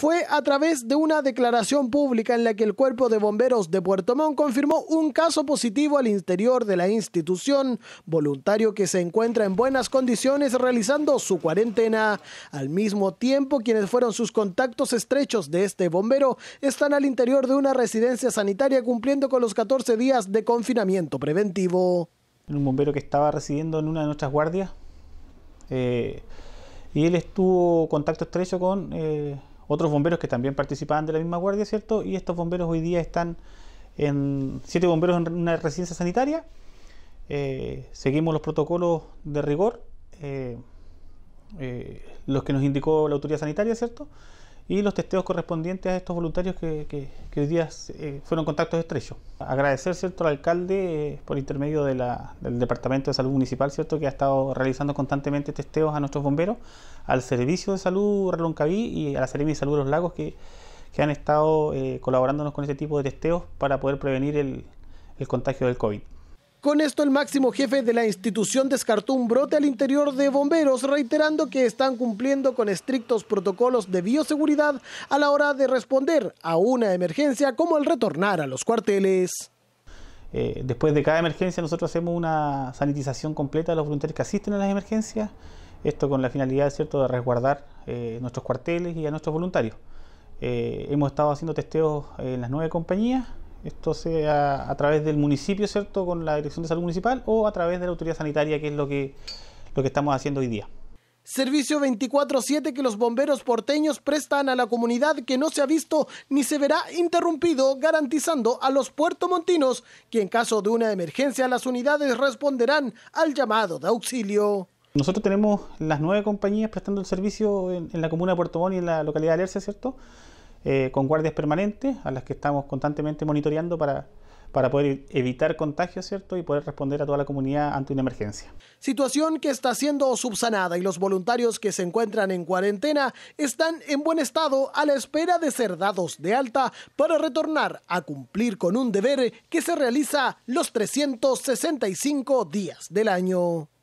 fue a través de una declaración pública en la que el Cuerpo de Bomberos de Puerto Montt confirmó un caso positivo al interior de la institución, voluntario que se encuentra en buenas condiciones realizando su cuarentena. Al mismo tiempo, quienes fueron sus contactos estrechos de este bombero están al interior de una residencia sanitaria cumpliendo con los 14 días de confinamiento preventivo. Un bombero que estaba residiendo en una de nuestras guardias eh, y él estuvo contacto estrecho con... Eh, otros bomberos que también participaban de la misma guardia, ¿cierto? Y estos bomberos hoy día están en siete bomberos en una residencia sanitaria. Eh, seguimos los protocolos de rigor, eh, eh, los que nos indicó la autoridad sanitaria, ¿cierto? y los testeos correspondientes a estos voluntarios que, hoy día eh, fueron contactos estrechos. Agradecer ¿cierto? al alcalde eh, por intermedio del Departamento de Salud Municipal ¿cierto? que ha estado realizando constantemente testeos a nuestros bomberos, al Servicio de Salud Reloncaví y a la Seremi de Salud de los Lagos que, que han estado eh, colaborándonos con este tipo de testeos para poder prevenir el, el contagio del COVID. Con esto, el máximo jefe de la institución descartó un brote al interior de bomberos, reiterando que están cumpliendo con estrictos protocolos de bioseguridad a la hora de responder a una emergencia como el retornar a los cuarteles. Eh, después de cada emergencia nosotros hacemos una sanitización completa de los voluntarios que asisten a las emergencias, esto con la finalidad ¿cierto? de resguardar eh, nuestros cuarteles y a nuestros voluntarios. Eh, hemos estado haciendo testeos en las nueve compañías esto sea a través del municipio, ¿cierto? Con la Dirección de Salud Municipal o a través de la autoridad sanitaria, que es lo que, lo que estamos haciendo hoy día. Servicio 24-7 que los bomberos porteños prestan a la comunidad que no se ha visto ni se verá interrumpido, garantizando a los puertomontinos que en caso de una emergencia las unidades responderán al llamado de auxilio. Nosotros tenemos las nueve compañías prestando el servicio en, la comuna de Puerto Montt y en la localidad de Alerce, ¿cierto? Eh, con guardias permanentes a las que estamos constantemente monitoreando para, para poder evitar contagios, ¿cierto? Y poder responder a toda la comunidad ante una emergencia. Situación que está siendo subsanada y los voluntarios que se encuentran en cuarentena están en buen estado a la espera de ser dados de alta para retornar a cumplir con un deber que se realiza los 365 días del año.